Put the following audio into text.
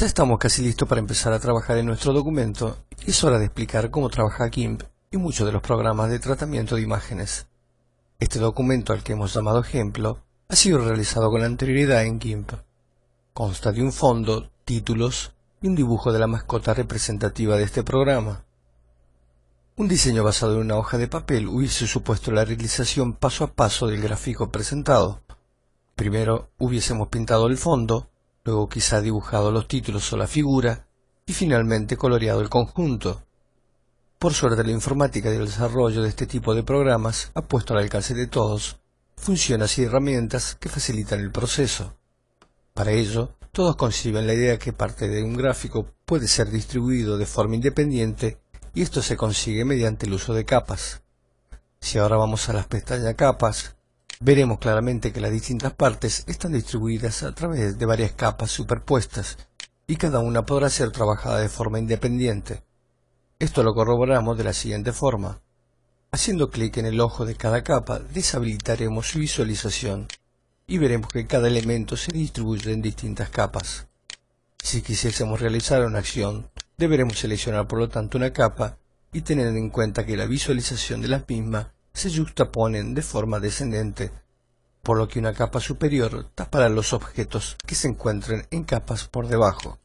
Ya estamos casi listos para empezar a trabajar en nuestro documento. Es hora de explicar cómo trabaja GIMP y muchos de los programas de tratamiento de imágenes. Este documento al que hemos llamado ejemplo ha sido realizado con anterioridad en GIMP. Consta de un fondo, títulos y un dibujo de la mascota representativa de este programa. Un diseño basado en una hoja de papel hubiese supuesto la realización paso a paso del gráfico presentado. Primero hubiésemos pintado el fondo, luego quizá dibujado los títulos o la figura y finalmente coloreado el conjunto. Por suerte la informática y el desarrollo de este tipo de programas ha puesto al alcance de todos funciones y herramientas que facilitan el proceso. Para ello, todos conciben la idea que parte de un gráfico puede ser distribuido de forma independiente y esto se consigue mediante el uso de capas. Si ahora vamos a las pestañas capas, veremos claramente que las distintas partes están distribuidas a través de varias capas superpuestas y cada una podrá ser trabajada de forma independiente. Esto lo corroboramos de la siguiente forma. Haciendo clic en el ojo de cada capa, deshabilitaremos su visualización y veremos que cada elemento se distribuye en distintas capas. Si quisiésemos realizar una acción, deberemos seleccionar por lo tanto una capa y tener en cuenta que la visualización de la misma se yuxtaponen de forma descendente, por lo que una capa superior tapará los objetos que se encuentren en capas por debajo.